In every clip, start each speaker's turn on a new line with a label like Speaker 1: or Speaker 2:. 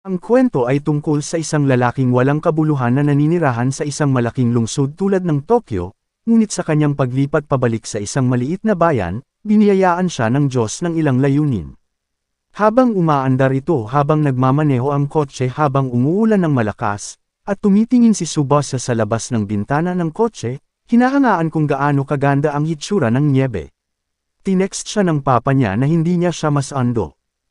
Speaker 1: Ang kwento ay tungkol sa isang lalaking walang kabuluhan na naninirahan sa isang malaking lungsod tulad ng Tokyo, ngunit sa kanyang paglipat pabalik sa isang maliit na bayan, biniyayaan siya ng Diyos ng ilang layunin. Habang umaandar ito habang nagmamaneho ang kotse habang umuulan ng malakas, at tumitingin si Subasa sa labas ng bintana ng kotse, hinahangaan kung gaano kaganda ang hitsura ng niebe. Tinext siya ng papa niya na hindi niya siya mas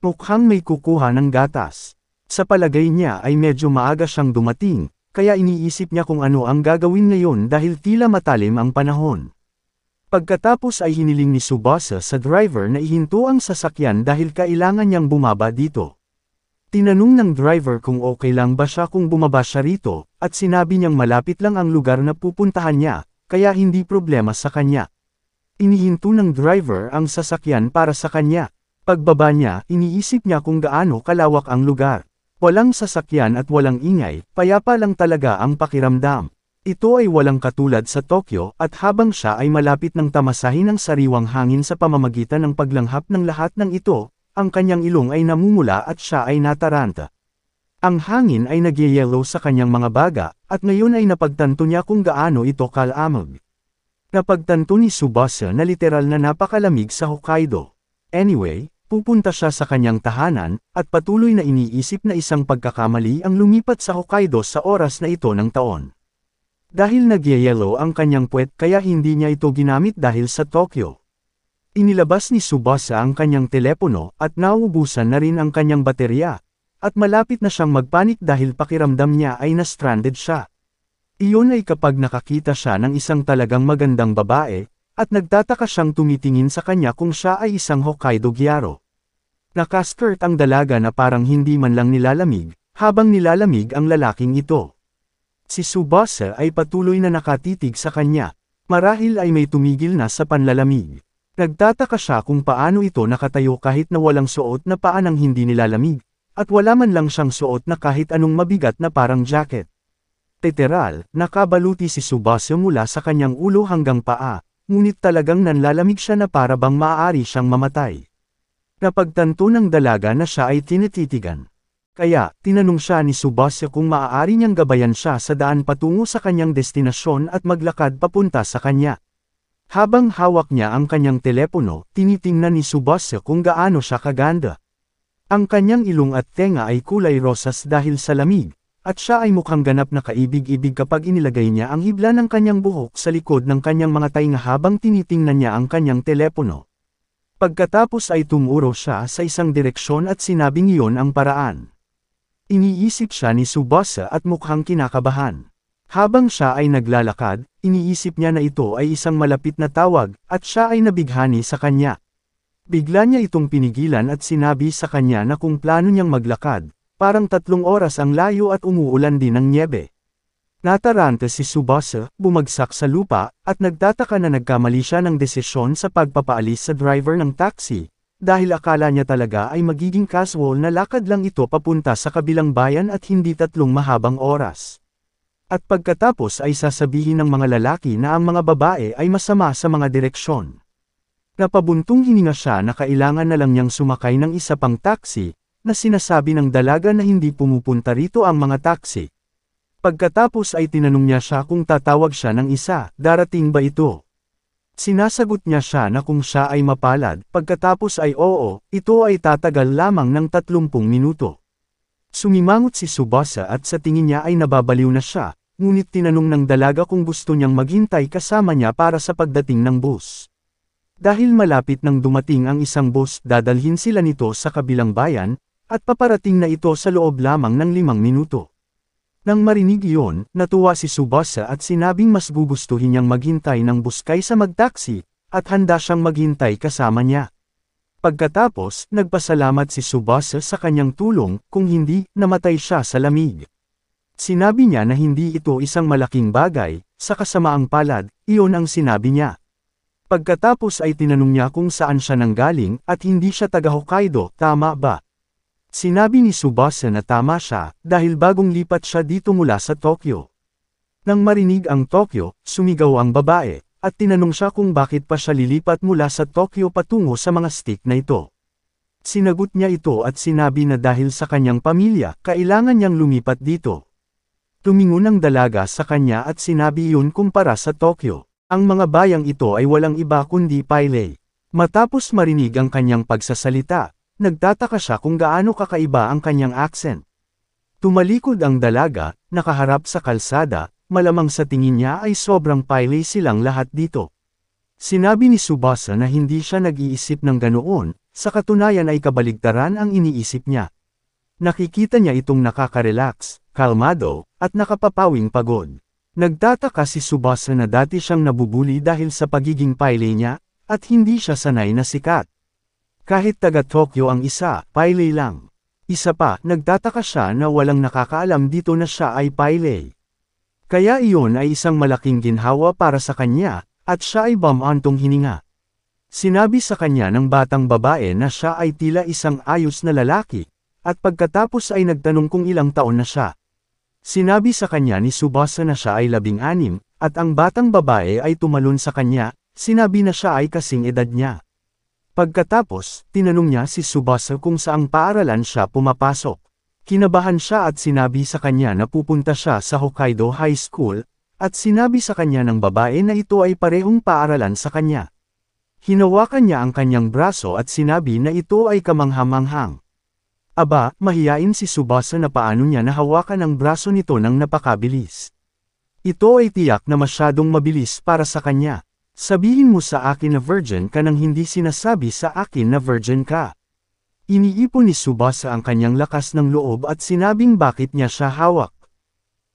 Speaker 1: Mukhang may kukuha ng gatas. Sa palagay niya ay medyo maaga siyang dumating, kaya iniisip niya kung ano ang gagawin ngayon dahil tila matalim ang panahon. Pagkatapos ay hiniling ni Subasa sa driver na ihinto ang sasakyan dahil kailangan niyang bumaba dito. Tinanong ng driver kung okay lang ba siya kung bumaba siya rito, at sinabi niyang malapit lang ang lugar na pupuntahan niya, kaya hindi problema sa kanya. Inihinto ng driver ang sasakyan para sa kanya. Pagbaba niya, iniisip niya kung gaano kalawak ang lugar. Walang sasakyan at walang ingay, payapa lang talaga ang pakiramdam. Ito ay walang katulad sa Tokyo at habang siya ay malapit ng tamasahin ng sariwang hangin sa pamamagitan ng paglanghap ng lahat ng ito, ang kanyang ilong ay namumula at siya ay nataranta. Ang hangin ay nagyayelo sa kanyang mga baga, at ngayon ay napagtanto niya kung gaano ito kalamag. Napagtanto ni Subasa na literal na napakalamig sa Hokkaido. Anyway, pupunta siya sa kanyang tahanan, at patuloy na iniisip na isang pagkakamali ang lumipat sa Hokkaido sa oras na ito ng taon. Dahil nagyayelo ang kanyang puwet kaya hindi niya ito ginamit dahil sa Tokyo. Inilabas ni Subasa ang kanyang telepono at nauubusan na rin ang kanyang baterya, at malapit na siyang magpanik dahil pakiramdam niya ay na-stranded siya. Iyon ay kapag nakakita siya ng isang talagang magandang babae, at nagtataka siyang tumitingin sa kanya kung siya ay isang Hokkaido Gyaro. Nakaskirt ang dalaga na parang hindi man lang nilalamig, habang nilalamig ang lalaking ito. Si Subasa ay patuloy na nakatitig sa kanya. Marahil ay may tumigil na sa panlalamig. Nagtataka siya kung paano ito nakatayo kahit na walang suot na paanang hindi nilalamig, at wala man lang siyang suot na kahit anong mabigat na parang jacket. Teteral, nakabaluti si Subasa mula sa kanyang ulo hanggang paa. Ngunit talagang nanlalamig siya na para bang maaari siyang mamatay. Napagtanto ng dalaga na siya ay tinititigan. Kaya, tinanong siya ni Subasya kung maaari niyang gabayan siya sa daan patungo sa kanyang destinasyon at maglakad papunta sa kanya. Habang hawak niya ang kanyang telepono, tinitingnan ni Subasya kung gaano siya kaganda. Ang kanyang ilong at tenga ay kulay rosas dahil sa lamig, at siya ay mukhang ganap na kaibig-ibig kapag inilagay niya ang hibla ng kanyang buhok sa likod ng kanyang mga tainga habang tinitingnan niya ang kanyang telepono. Pagkatapos ay tumuro siya sa isang direksyon at sinabing iyon ang paraan. Iniisip siya ni Subasa at mukhang kinakabahan. Habang siya ay naglalakad, iniisip niya na ito ay isang malapit na tawag, at siya ay nabighani sa kanya. Bigla niya itong pinigilan at sinabi sa kanya na kung plano niyang maglakad, Parang tatlong oras ang layo at umuulan din ng nyebe. Nataranta si Subasa, bumagsak sa lupa, at nagtataka na nagkamali siya ng desisyon sa pagpapaalis sa driver ng taxi, dahil akala niya talaga ay magiging casual na lakad lang ito papunta sa kabilang bayan at hindi tatlong mahabang oras. At pagkatapos ay sasabihin ng mga lalaki na ang mga babae ay masama sa mga direksyon. Napabuntong hininga siya na kailangan na lang niyang sumakay ng isa pang taxi, na sinasabi ng dalaga na hindi pumupunta rito ang mga taksi. Pagkatapos ay tinanong niya siya kung tatawag siya ng isa, darating ba ito? Sinasagot niya siya na kung siya ay mapalad, pagkatapos ay oo, ito ay tatagal lamang ng 30 minuto. Sumimangot si Subasa at sa tingin niya ay nababaliw na siya, ngunit tinanong ng dalaga kung gusto niyang maghintay kasama niya para sa pagdating ng bus. Dahil malapit nang dumating ang isang bus dadalhin sila nito sa kabilang bayan, at paparating na ito sa loob lamang ng limang minuto. Nang marinig iyon, natuwa si Subasa at sinabing mas gugustuhin niyang maghintay ng bus kaysa magtaksi, at handa siyang maghintay kasama niya. Pagkatapos, nagpasalamat si Subasa sa kanyang tulong, kung hindi, namatay siya sa lamig. Sinabi niya na hindi ito isang malaking bagay, sa kasamaang palad, iyon ang sinabi niya. Pagkatapos ay tinanong niya kung saan siya nanggaling at hindi siya taga Hokkaido, tama ba? Sinabi ni Subasa na tama siya, dahil bagong lipat siya dito mula sa Tokyo. Nang marinig ang Tokyo, sumigaw ang babae, at tinanong siya kung bakit pa siya lilipat mula sa Tokyo patungo sa mga stick na ito. Sinagot niya ito at sinabi na dahil sa kanyang pamilya, kailangan niyang lumipat dito. Tumingon ang dalaga sa kanya at sinabi yun kumpara sa Tokyo. Ang mga bayang ito ay walang iba kundi Pailay. Matapos marinig ang kanyang pagsasalita, Nagtataka siya kung gaano kakaiba ang kanyang accent. Tumalikod ang dalaga, nakaharap sa kalsada, malamang sa tingin niya ay sobrang piley silang lahat dito. Sinabi ni Subasa na hindi siya nag-iisip ng ganoon, sa katunayan ay kabaligtaran ang iniisip niya. Nakikita niya itong nakaka-relax, kalmado, at nakapapawing pagod. Nagtataka si Subasa na dati siyang nabubuli dahil sa pagiging piley niya, at hindi siya sanay na sikat. Kahit taga Tokyo ang isa, Pailey lang. Isa pa, nagtataka siya na walang nakakaalam dito na siya ay Pailey. Kaya iyon ay isang malaking ginhawa para sa kanya, at siya ay bamantong hininga. Sinabi sa kanya ng batang babae na siya ay tila isang ayos na lalaki, at pagkatapos ay nagtanong kung ilang taon na siya. Sinabi sa kanya ni Subasa na siya ay labing anim, at ang batang babae ay tumalon sa kanya, sinabi na siya ay kasing edad niya. Pagkatapos, tinanong niya si Subasa kung saang paaralan siya pumapasok. Kinabahan siya at sinabi sa kanya na pupunta siya sa Hokkaido High School, at sinabi sa kanya ng babae na ito ay parehong paaralan sa kanya. Hinawakan niya ang kanyang braso at sinabi na ito ay kamanghamanghang. Aba, mahiyain si Subasa na paano niya nahawakan ang braso nito ng napakabilis. Ito ay tiyak na masyadong mabilis para sa kanya. Sabihin mo sa akin na virgin ka nang hindi sinasabi sa akin na virgin ka. Iniipon ni Subasa ang kanyang lakas ng loob at sinabing bakit niya siya hawak.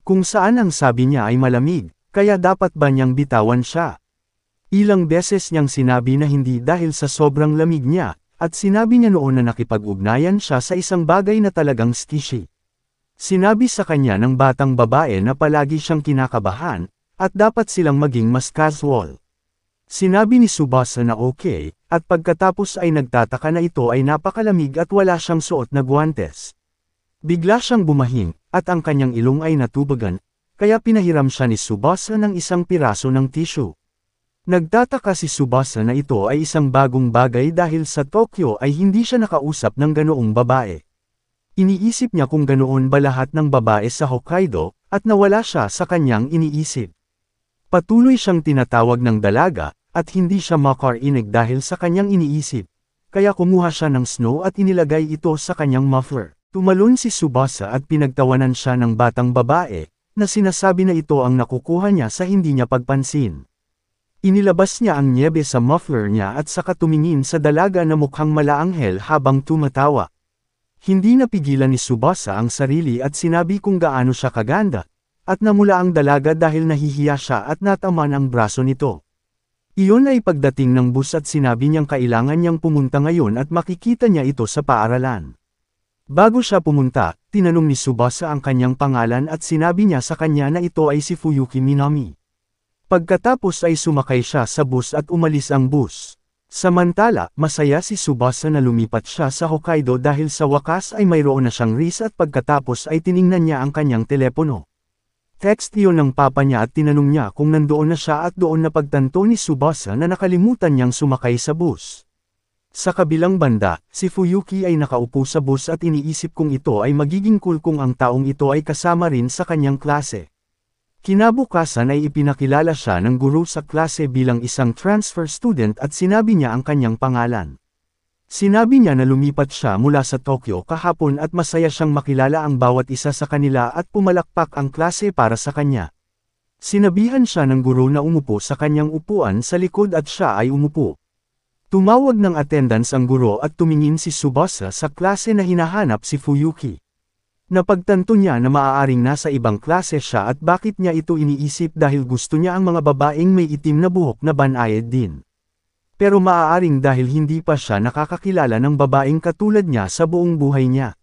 Speaker 1: Kung saan ang sabi niya ay malamig, kaya dapat ba niyang bitawan siya? Ilang beses niyang sinabi na hindi dahil sa sobrang lamig niya, at sinabi niya noon na nakipag-ugnayan siya sa isang bagay na talagang stishi. Sinabi sa kanya ng batang babae na palagi siyang kinakabahan, at dapat silang maging mas casual. Sinabi ni Subasa na okay, at pagkatapos ay nagtataka na ito ay napakalamig at wala siyang suot na guwantes. Bigla siyang bumahing, at ang kanyang ilong ay natubagan, kaya pinahiram siya ni Subasa ng isang piraso ng tissue. Nagtataka si Subasa na ito ay isang bagong bagay dahil sa Tokyo ay hindi siya nakausap ng ganoong babae. Iniisip niya kung ganoon ba lahat ng babae sa Hokkaido, at nawala siya sa kanyang iniisip. Patuloy siyang tinatawag ng dalaga, at hindi siya makarinig dahil sa kanyang iniisip. Kaya kumuha siya ng snow at inilagay ito sa kanyang muffler. Tumalon si Subasa at pinagtawanan siya ng batang babae, na sinasabi na ito ang nakukuha niya sa hindi niya pagpansin. Inilabas niya ang niebe sa muffler niya at saka tumingin sa dalaga na mukhang malaanghel habang tumatawa. Hindi napigilan ni Subasa ang sarili at sinabi kung gaano siya kaganda, at namula ang dalaga dahil nahihiya siya at nataman ang braso nito. Iyon ay pagdating ng bus at sinabi niyang kailangan niyang pumunta ngayon at makikita niya ito sa paaralan. Bago siya pumunta, tinanong ni Subasa ang kanyang pangalan at sinabi niya sa kanya na ito ay si Fuyuki Minami. Pagkatapos ay sumakay siya sa bus at umalis ang bus. Samantala, masaya si Subasa na lumipat siya sa Hokkaido dahil sa wakas ay mayroon na siyang ris at pagkatapos ay tiningnan niya ang kanyang telepono. Text yon ng papa niya at tinanong niya kung nandoon na siya at doon na pagtanto ni Subasa na nakalimutan niyang sumakay sa bus. Sa kabilang banda, si Fuyuki ay nakaupo sa bus at iniisip kung ito ay magiging cool kung ang taong ito ay kasama rin sa kanyang klase. Kinabukasan ay ipinakilala siya ng guru sa klase bilang isang transfer student at sinabi niya ang kanyang pangalan. Sinabi niya na lumipat siya mula sa Tokyo kahapon at masaya siyang makilala ang bawat isa sa kanila at pumalakpak ang klase para sa kanya. Sinabihan siya ng guro na umupo sa kanyang upuan sa likod at siya ay umupo. Tumawag ng attendance ang guro at tumingin si Subasa sa klase na hinahanap si Fuyuki. Napagtanto niya na maaaring nasa ibang klase siya at bakit niya ito iniisip dahil gusto niya ang mga babaeng may itim na buhok na banayad din pero maaaring dahil hindi pa siya nakakakilala ng babaeng katulad niya sa buong buhay niya.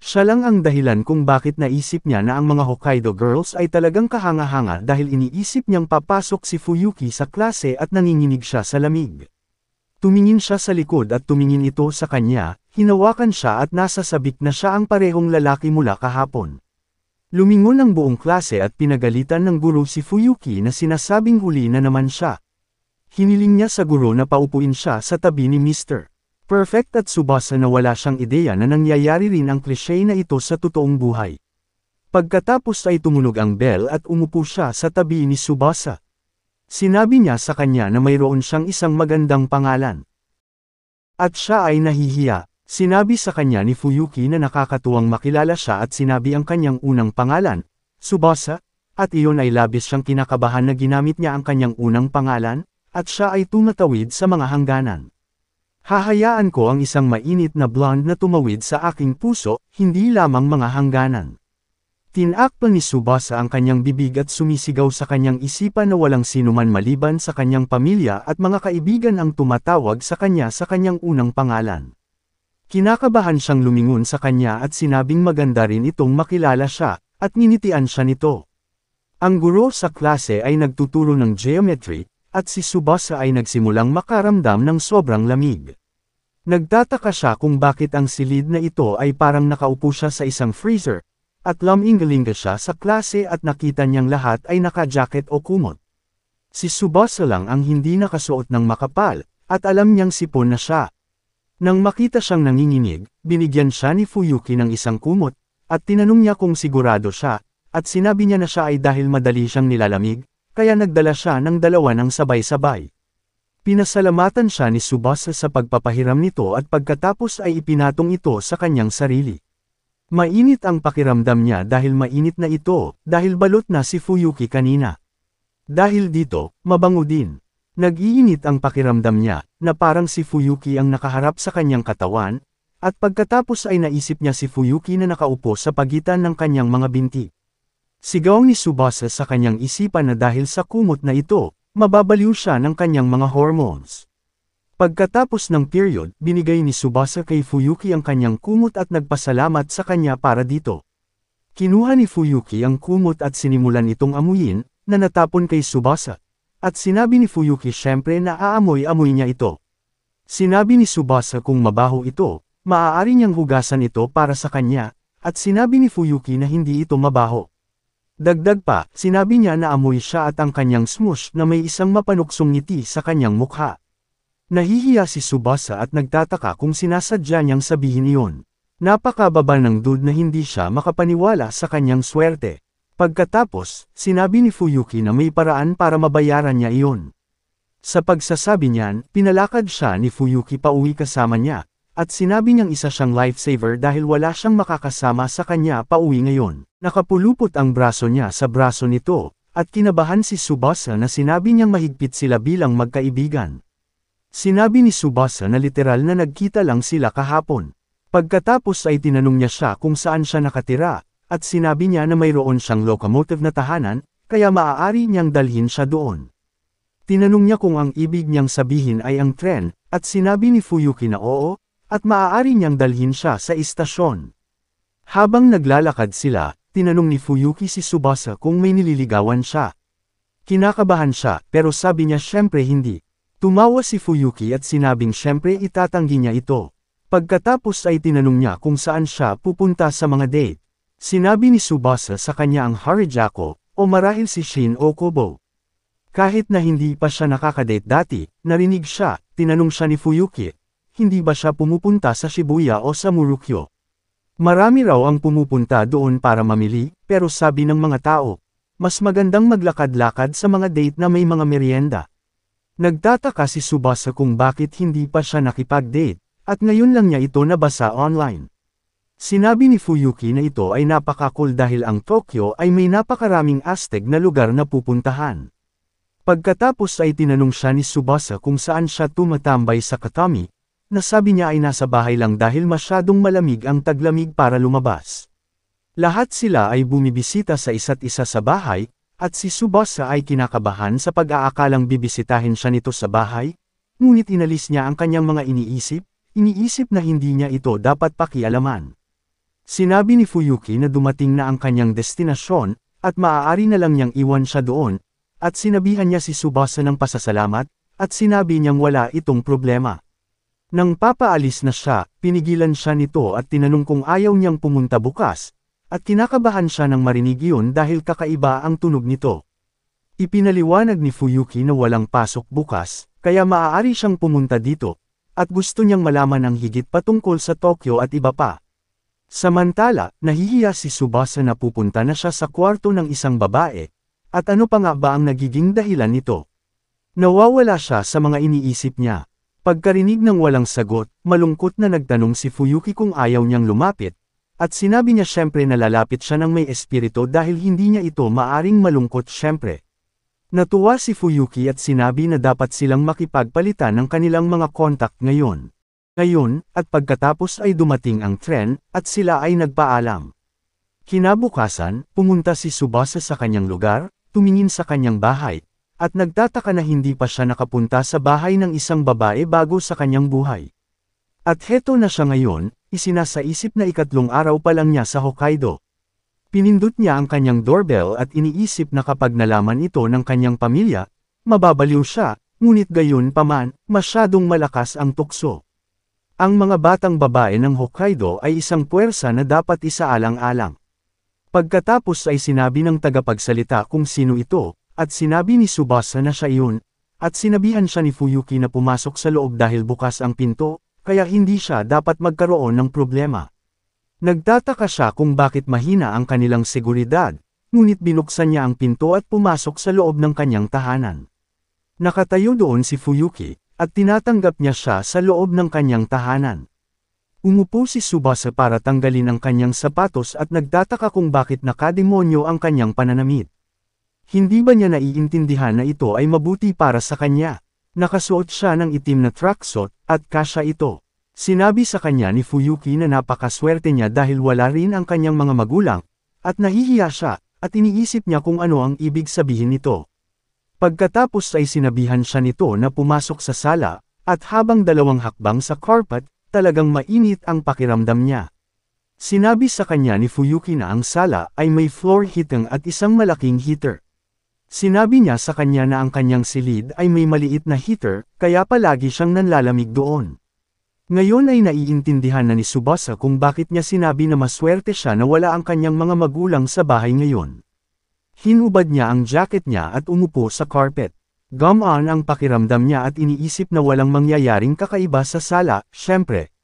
Speaker 1: Siya lang ang dahilan kung bakit naisip niya na ang mga Hokkaido girls ay talagang kahanga-hanga dahil iniisip niyang papasok si Fuyuki sa klase at nanginginig siya sa lamig. Tumingin siya sa likod at tumingin ito sa kanya, hinawakan siya at nasasabik na siya ang parehong lalaki mula kahapon. Lumingon ang buong klase at pinagalitan ng guro si Fuyuki na sinasabing huli na naman siya. Hiniling niya sa guro na paupuin siya sa tabi ni Mr. Perfect at subasa na wala siyang ideya na nangyayari rin ang cliche na ito sa totoong buhay. Pagkatapos ay tumunog ang bell at umupo siya sa tabi ni Subasa. Sinabi niya sa kanya na mayroon siyang isang magandang pangalan. At siya ay nahihiya, sinabi sa kanya ni Fuyuki na nakakatuwang makilala siya at sinabi ang kanyang unang pangalan, Subasa, at iyon ay labis siyang kinakabahan na ginamit niya ang kanyang unang pangalan, at siya ay tumatawid sa mga hangganan. Hahayaan ko ang isang mainit na blonde na tumawid sa aking puso, hindi lamang mga hangganan. Tinakpa ni Subasa ang kanyang bibig at sumisigaw sa kanyang isipan na walang sinuman maliban sa kanyang pamilya at mga kaibigan ang tumatawag sa kanya sa kanyang unang pangalan. Kinakabahan siyang lumingon sa kanya at sinabing maganda rin itong makilala siya, at ninitian siya nito. Ang guro sa klase ay nagtuturo ng geometry, at si Subasa ay nagsimulang makaramdam ng sobrang lamig. Nagtataka siya kung bakit ang silid na ito ay parang nakaupo siya sa isang freezer, at lamingalinga siya sa klase at nakita niyang lahat ay nakajacket o kumot. Si Subasa lang ang hindi nakasuot ng makapal, at alam niyang sipon na siya. Nang makita siyang nanginginig, binigyan siya ni Fuyuki ng isang kumot, at tinanong niya kung sigurado siya, at sinabi niya na siya ay dahil madali siyang nilalamig, kaya nagdala siya ng dalawa ng sabay-sabay. Pinasalamatan siya ni Subasa sa pagpapahiram nito at pagkatapos ay ipinatong ito sa kanyang sarili. Mainit ang pakiramdam niya dahil mainit na ito, dahil balot na si Fuyuki kanina. Dahil dito, mabango din. Nag-iinit ang pakiramdam niya, na parang si Fuyuki ang nakaharap sa kanyang katawan, at pagkatapos ay naisip niya si Fuyuki na nakaupo sa pagitan ng kanyang mga binti. Sigaw ni Subasa sa kanyang isipan na dahil sa kumot na ito, mababaliw siya ng kanyang mga hormones. Pagkatapos ng period, binigay ni Subasa kay Fuyuki ang kanyang kumot at nagpasalamat sa kanya para dito. Kinuha ni Fuyuki ang kumot at sinimulan itong amuyin, na natapon kay Subasa. At sinabi ni Fuyuki syempre na aamoy-amoy niya ito. Sinabi ni Subasa kung mabaho ito, maaari niyang hugasan ito para sa kanya, at sinabi ni Fuyuki na hindi ito mabaho. Dagdag pa, sinabi niya na amoy siya at ang kanyang smush na may isang mapanuksong ngiti sa kanyang mukha. Nahihiya si Subasa at nagtataka kung sinasadya niyang sabihin iyon. Napakababa ng dude na hindi siya makapaniwala sa kanyang swerte. Pagkatapos, sinabi ni Fuyuki na may paraan para mabayaran niya iyon. Sa pagsasabi niyan, pinalakad siya ni Fuyuki pauwi kasama niya, at sinabi niyang isa siyang lifesaver dahil wala siyang makakasama sa kanya pauwi ngayon. Nakapulupot ang braso niya sa braso nito, at kinabahan si Subasa na sinabi niyang mahigpit sila bilang magkaibigan. Sinabi ni Subasa na literal na nagkita lang sila kahapon. Pagkatapos ay tinanong niya siya kung saan siya nakatira, at sinabi niya na mayroon siyang locomotive na tahanan, kaya maaari niyang dalhin siya doon. Tinanong niya kung ang ibig niyang sabihin ay ang tren, at sinabi ni Fuyuki na oo, at maaari niyang dalhin siya sa istasyon. Habang naglalakad sila, Tinanong ni Fuyuki si Subasa kung may nililigawan siya. Kinakabahan siya, pero sabi niya syempre hindi. Tumawa si Fuyuki at sinabing syempre itatanggi niya ito. Pagkatapos ay tinanong niya kung saan siya pupunta sa mga date. Sinabi ni Subasa sa kanya ang Harijako, o marahil si Shin Okubo. Kahit na hindi pa siya nakakadate dati, narinig siya, tinanong siya ni Fuyuki, hindi ba siya pumupunta sa Shibuya o sa Murukyo? Marami raw ang pumupunta doon para mamili, pero sabi ng mga tao, mas magandang maglakad-lakad sa mga date na may mga merienda. Nagtataka si Subasa kung bakit hindi pa siya nakipag-date, at ngayon lang niya ito nabasa online. Sinabi ni Fuyuki na ito ay napakakul dahil ang Tokyo ay may napakaraming Aztec na lugar na pupuntahan. Pagkatapos ay tinanong siya ni Subasa kung saan siya tumatambay sa Katami, Nasabi niya ay nasa bahay lang dahil masyadong malamig ang taglamig para lumabas. Lahat sila ay bumibisita sa isa't isa sa bahay, at si Subasa ay kinakabahan sa pag-aakalang bibisitahin siya nito sa bahay, ngunit inalis niya ang kanyang mga iniisip, iniisip na hindi niya ito dapat pakialaman. Sinabi ni Fuyuki na dumating na ang kanyang destinasyon, at maaari na lang niyang iwan siya doon, at sinabihan niya si Subasa ng pasasalamat, at sinabi niyang wala itong problema. Nang papaalis na siya, pinigilan siya nito at tinanong kung ayaw niyang pumunta bukas, at kinakabahan siya ng marinig iyon dahil kakaiba ang tunog nito. Ipinaliwanag ni Fuyuki na walang pasok bukas, kaya maaari siyang pumunta dito, at gusto niyang malaman ang higit patungkol sa Tokyo at iba pa. Samantala, nahihiya si Subasa na pupunta na siya sa kwarto ng isang babae, at ano pa nga ba ang nagiging dahilan nito? Nawawala siya sa mga iniisip niya. Pagkarinig ng walang sagot, malungkot na nagtanong si Fuyuki kung ayaw niyang lumapit, at sinabi niya syempre na lalapit siya ng may espirito dahil hindi niya ito maaring malungkot syempre. Natuwa si Fuyuki at sinabi na dapat silang makipagpalitan ng kanilang mga kontak ngayon. Ngayon, at pagkatapos ay dumating ang tren, at sila ay nagpaalam. Kinabukasan, pumunta si Subasa sa kanyang lugar, tumingin sa kanyang bahay, at nagtataka na hindi pa siya nakapunta sa bahay ng isang babae bago sa kanyang buhay. At heto na siya ngayon, isinasaisip na ikatlong araw pa lang niya sa Hokkaido. Pinindot niya ang kanyang doorbell at iniisip na kapag nalaman ito ng kanyang pamilya, mababaliw siya, ngunit gayon paman, masyadong malakas ang tukso. Ang mga batang babae ng Hokkaido ay isang puwersa na dapat isaalang-alang. Pagkatapos ay sinabi ng tagapagsalita kung sino ito, at sinabi ni Subasa na siya iyon, at sinabihan siya ni Fuyuki na pumasok sa loob dahil bukas ang pinto, kaya hindi siya dapat magkaroon ng problema. Nagtataka siya kung bakit mahina ang kanilang seguridad, ngunit binuksan niya ang pinto at pumasok sa loob ng kanyang tahanan. Nakatayo doon si Fuyuki, at tinatanggap niya siya sa loob ng kanyang tahanan. Umupo si Subasa para tanggalin ang kanyang sapatos at nagtataka kung bakit nakademonyo ang kanyang pananamit. Hindi ba niya naiintindihan na ito ay mabuti para sa kanya? Nakasuot siya ng itim na tracksuit, at kasya ito. Sinabi sa kanya ni Fuyuki na napakaswerte niya dahil wala rin ang kanyang mga magulang, at nahihiya siya, at iniisip niya kung ano ang ibig sabihin nito. Pagkatapos ay sinabihan siya nito na pumasok sa sala, at habang dalawang hakbang sa carpet, talagang mainit ang pakiramdam niya. Sinabi sa kanya ni Fuyuki na ang sala ay may floor heating at isang malaking heater. Sinabi niya sa kanya na ang kanyang silid ay may maliit na heater, kaya palagi siyang nanlalamig doon. Ngayon ay naiintindihan na ni Subasa kung bakit niya sinabi na maswerte siya na wala ang kanyang mga magulang sa bahay ngayon. Hinubad niya ang jacket niya at umupo sa carpet. Gamaan ang pakiramdam niya at iniisip na walang mangyayaring kakaiba sa sala, syempre.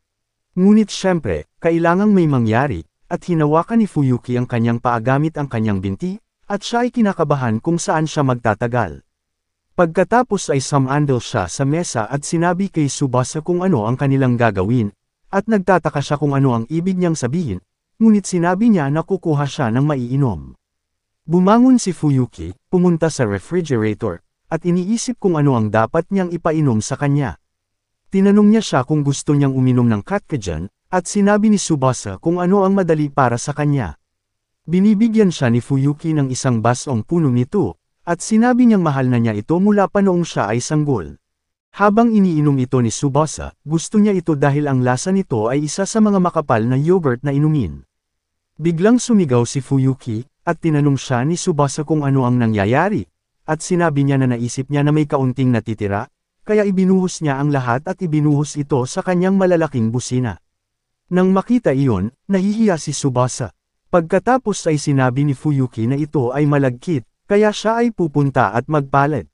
Speaker 1: Ngunit syempre, kailangang may mangyari, at hinawakan ni Fuyuki ang kanyang paagamit ang kanyang binti, at siya ay kinakabahan kung saan siya magtatagal. Pagkatapos ay samandal siya sa mesa at sinabi kay Subasa kung ano ang kanilang gagawin, at nagtataka siya kung ano ang ibig niyang sabihin, ngunit sinabi niya na kukuha siya ng maiinom. Bumangon si Fuyuki, pumunta sa refrigerator, at iniisip kung ano ang dapat niyang ipainom sa kanya. Tinanong niya siya kung gusto niyang uminom ng katkajan, at sinabi ni Subasa kung ano ang madali para sa kanya. Binibigyan siya ni Fuyuki ng isang basong puno nito, at sinabi niyang mahal na niya ito mula pa noong siya ay sanggol. Habang iniinom ito ni Subasa, gusto niya ito dahil ang lasa nito ay isa sa mga makapal na yogurt na inumin. Biglang sumigaw si Fuyuki, at tinanong siya ni Subasa kung ano ang nangyayari, at sinabi niya na naisip niya na may kaunting natitira, kaya ibinuhos niya ang lahat at ibinuhos ito sa kanyang malalaking busina. Nang makita iyon, nahihiya si Subasa, Pagkatapos ay sinabi ni Fuyuki na ito ay malagkit, kaya siya ay pupunta at magpalit.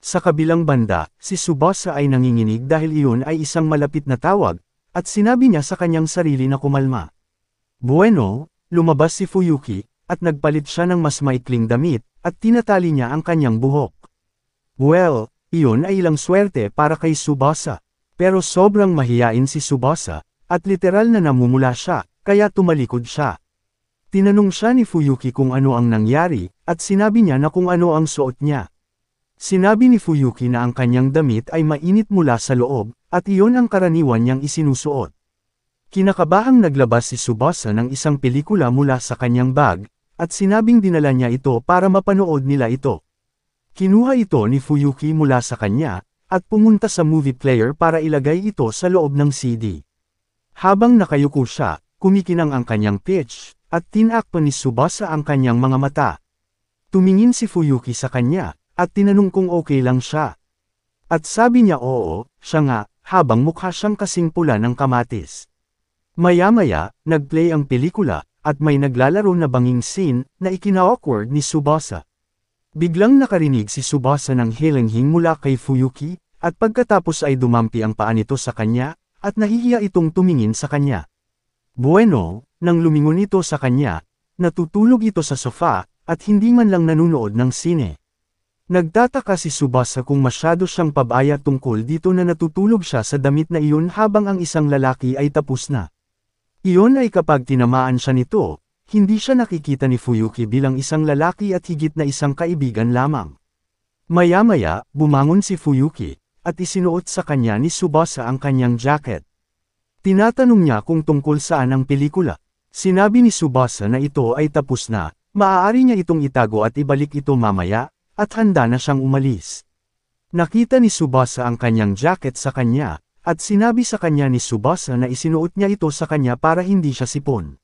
Speaker 1: Sa kabilang banda, si Subasa ay nanginginig dahil iyon ay isang malapit na tawag, at sinabi niya sa kanyang sarili na kumalma. Bueno, lumabas si Fuyuki, at nagpalit siya ng mas maikling damit, at tinatali niya ang kanyang buhok. Well, iyon ay ilang swerte para kay Subasa. Pero sobrang mahiyain si Subasa, at literal na namumula siya, kaya tumalikod siya. Tinanong siya ni Fuyuki kung ano ang nangyari, at sinabi niya na kung ano ang suot niya. Sinabi ni Fuyuki na ang kanyang damit ay mainit mula sa loob, at iyon ang karaniwan niyang isinusuot. Kinakabahang naglabas si Subasa ng isang pelikula mula sa kanyang bag, at sinabing dinala niya ito para mapanood nila ito. Kinuha ito ni Fuyuki mula sa kanya, at pumunta sa movie player para ilagay ito sa loob ng CD. Habang nakayuko siya, kumikinang ang kanyang pitch, at tinakpan ni Subasa ang kanyang mga mata. Tumingin si Fuyuki sa kanya, at tinanong kung okay lang siya. At sabi niya oo, siya nga, habang mukha siyang kasing pula ng kamatis. Maya-maya, nagplay ang pelikula, at may naglalaro na banging scene na ikina-awkward ni Subasa. Biglang nakarinig si Subasa ng hilinghing mula kay Fuyuki, at pagkatapos ay dumampi ang paa nito sa kanya, at nahihiya itong tumingin sa kanya. Bueno, nang lumingon ito sa kanya, natutulog ito sa sofa, at hindi man lang nanunood ng sine. Nagtataka si Subasa kung masyado siyang pabaya tungkol dito na natutulog siya sa damit na iyon habang ang isang lalaki ay tapos na. Iyon ay kapag tinamaan siya nito, hindi siya nakikita ni Fuyuki bilang isang lalaki at higit na isang kaibigan lamang. Maya-maya, bumangon si Fuyuki, at isinuot sa kanya ni Subasa ang kanyang jacket. Tinatanong niya kung tungkol saan ang pelikula. Sinabi ni Subasa na ito ay tapos na, maaari niya itong itago at ibalik ito mamaya, at handa na siyang umalis. Nakita ni Subasa ang kanyang jacket sa kanya, at sinabi sa kanya ni Subasa na isinuot niya ito sa kanya para hindi siya sipon.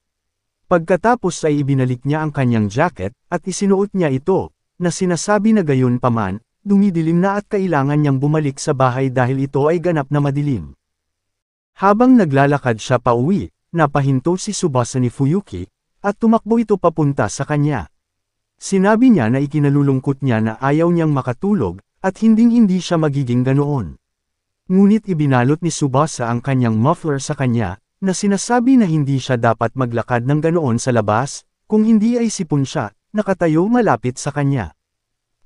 Speaker 1: Pagkatapos ay ibinalik niya ang kanyang jacket, at isinuot niya ito, na sinasabi na gayon paman, dumidilim na at kailangan niyang bumalik sa bahay dahil ito ay ganap na madilim. Habang naglalakad siya pauwi, napahinto si Subasa ni Fuyuki, at tumakbo ito papunta sa kanya. Sinabi niya na ikinalulungkot niya na ayaw niyang makatulog, at hinding-hindi siya magiging ganoon. Ngunit ibinalot ni Subasa ang kanyang muffler sa kanya, na sinasabi na hindi siya dapat maglakad ng ganoon sa labas, kung hindi ay sipon siya, nakatayo malapit sa kanya.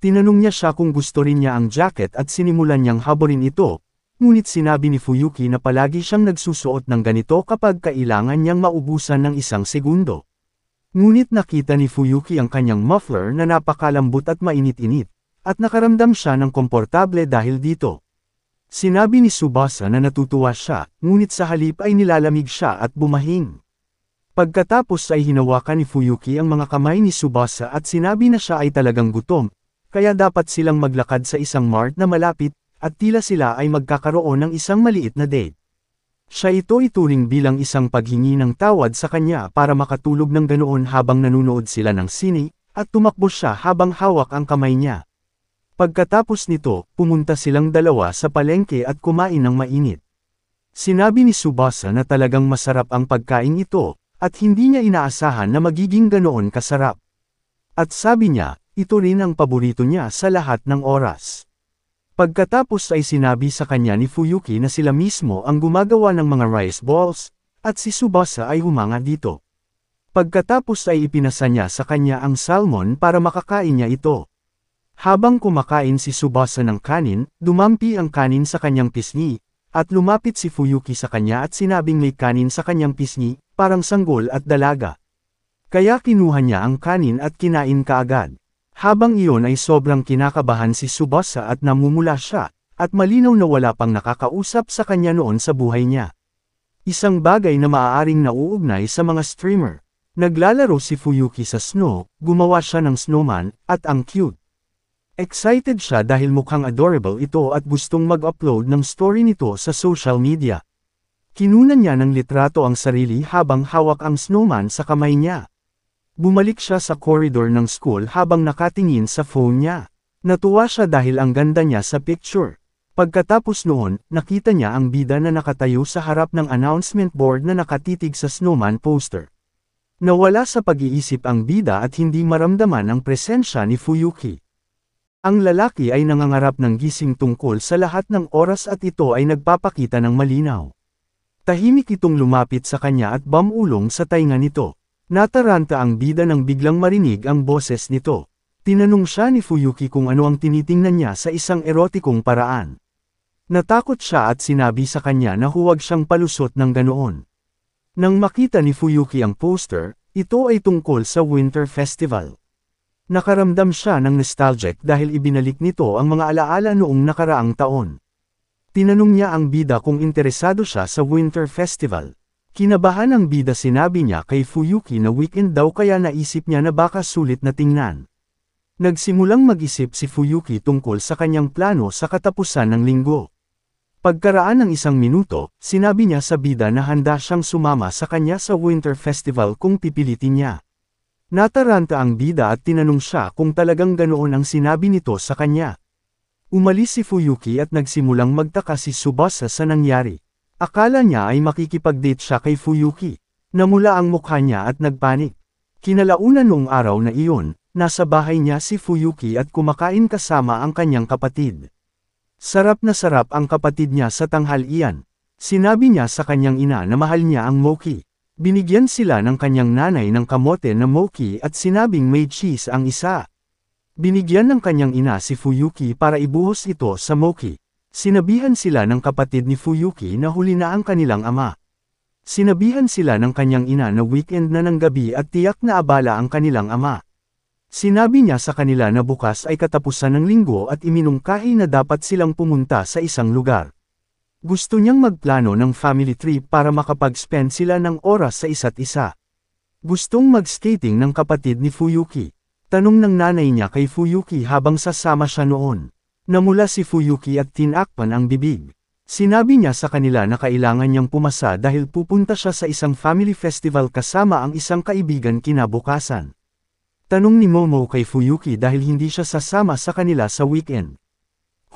Speaker 1: Tinanong niya siya kung gusto rin niya ang jacket at sinimulan niyang haborin ito, Ngunit sinabi ni Fuyuki na palagi siyang nagsusuot ng ganito kapag kailangan niyang maubusan ng isang segundo. Ngunit nakita ni Fuyuki ang kanyang muffler na napakalambot at mainit-init, at nakaramdam siya ng komportable dahil dito. Sinabi ni Subasa na natutuwa siya, ngunit sa halip ay nilalamig siya at bumahing. Pagkatapos ay hinawakan ni Fuyuki ang mga kamay ni Subasa at sinabi na siya ay talagang gutom, kaya dapat silang maglakad sa isang mart na malapit at tila sila ay magkakaroon ng isang maliit na date. Siya ito ituring bilang isang paghingi ng tawad sa kanya para makatulog ng ganoon habang nanunood sila ng sine, at tumakbo siya habang hawak ang kamay niya. Pagkatapos nito, pumunta silang dalawa sa palengke at kumain ng mainit. Sinabi ni Subasa na talagang masarap ang pagkain ito, at hindi niya inaasahan na magiging ganoon kasarap. At sabi niya, ito rin ang paborito niya sa lahat ng oras. Pagkatapos ay sinabi sa kanya ni Fuyuki na sila mismo ang gumagawa ng mga rice balls, at si Subasa ay humanga dito. Pagkatapos ay ipinasa niya sa kanya ang salmon para makakain niya ito. Habang kumakain si Subasa ng kanin, dumampi ang kanin sa kanyang pisngi, at lumapit si Fuyuki sa kanya at sinabing may kanin sa kanyang pisngi, parang sanggol at dalaga. Kaya kinuha niya ang kanin at kinain kaagad. Habang iyon ay sobrang kinakabahan si Subasa at namumula siya, at malinaw na wala pang nakakausap sa kanya noon sa buhay niya. Isang bagay na maaaring nauugnay sa mga streamer. Naglalaro si Fuyuki sa snow, gumawa siya ng snowman, at ang cute. Excited siya dahil mukhang adorable ito at gustong mag-upload ng story nito sa social media. Kinunan niya ng litrato ang sarili habang hawak ang snowman sa kamay niya. Bumalik siya sa corridor ng school habang nakatingin sa phone niya. Natuwa siya dahil ang ganda niya sa picture. Pagkatapos noon, nakita niya ang bida na nakatayo sa harap ng announcement board na nakatitig sa snowman poster. Nawala sa pag-iisip ang bida at hindi maramdaman ang presensya ni Fuyuki. Ang lalaki ay nangangarap ng gising tungkol sa lahat ng oras at ito ay nagpapakita ng malinaw. Tahimik itong lumapit sa kanya at bamulong sa tainga nito. Nataranta ang bida nang biglang marinig ang boses nito. Tinanong siya ni Fuyuki kung ano ang tinitingnan niya sa isang erotikong paraan. Natakot siya at sinabi sa kanya na huwag siyang palusot ng ganoon. Nang makita ni Fuyuki ang poster, ito ay tungkol sa Winter Festival. Nakaramdam siya ng nostalgic dahil ibinalik nito ang mga alaala noong nakaraang taon. Tinanong niya ang bida kung interesado siya sa Winter Festival. Kinabahan ang bida sinabi niya kay Fuyuki na weekend daw kaya naisip niya na baka sulit na tingnan. Nagsimulang mag-isip si Fuyuki tungkol sa kanyang plano sa katapusan ng linggo. Pagkaraan ng isang minuto, sinabi niya sa bida na handa siyang sumama sa kanya sa Winter Festival kung pipilitin niya. Nataranta ang bida at tinanong siya kung talagang ganoon ang sinabi nito sa kanya. Umalis si Fuyuki at nagsimulang magtaka si Subasa sa nangyari. Akala niya ay makikipag-date siya kay Fuyuki. Namula ang mukha niya at nagpanik. Kinalaunan noong araw na iyon, nasa bahay niya si Fuyuki at kumakain kasama ang kanyang kapatid. Sarap na sarap ang kapatid niya sa tanghalian. Sinabi niya sa kanyang ina na mahal niya ang Moki. Binigyan sila ng kanyang nanay ng kamote na Moki at sinabing may cheese ang isa. Binigyan ng kanyang ina si Fuyuki para ibuhos ito sa Moki. Sinabihan sila ng kapatid ni Fuyuki na huli na ang kanilang ama. Sinabihan sila ng kanyang ina na weekend na ng gabi at tiyak na abala ang kanilang ama. Sinabi niya sa kanila na bukas ay katapusan ng linggo at iminungkahi na dapat silang pumunta sa isang lugar. Gusto niyang magplano ng family trip para makapag-spend sila ng oras sa isa't isa. Gustong mag-skating ng kapatid ni Fuyuki. Tanong ng nanay niya kay Fuyuki habang sasama siya noon. Namula si Fuyuki at tinakpan ang bibig. Sinabi niya sa kanila na kailangan niyang pumasa dahil pupunta siya sa isang family festival kasama ang isang kaibigan kinabukasan. Tanong ni Momo kay Fuyuki dahil hindi siya sasama sa kanila sa weekend.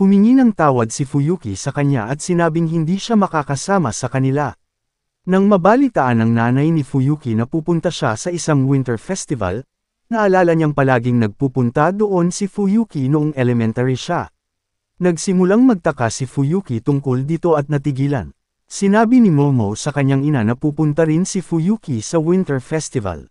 Speaker 1: Humingi ng tawad si Fuyuki sa kanya at sinabing hindi siya makakasama sa kanila. Nang mabalitaan ng nanay ni Fuyuki na pupunta siya sa isang winter festival, naalala niyang palaging nagpupunta doon si Fuyuki noong elementary siya. Nagsimulang magtaka si Fuyuki tungkol dito at natigilan. Sinabi ni Momo sa kanyang ina na pupunta rin si Fuyuki sa Winter Festival.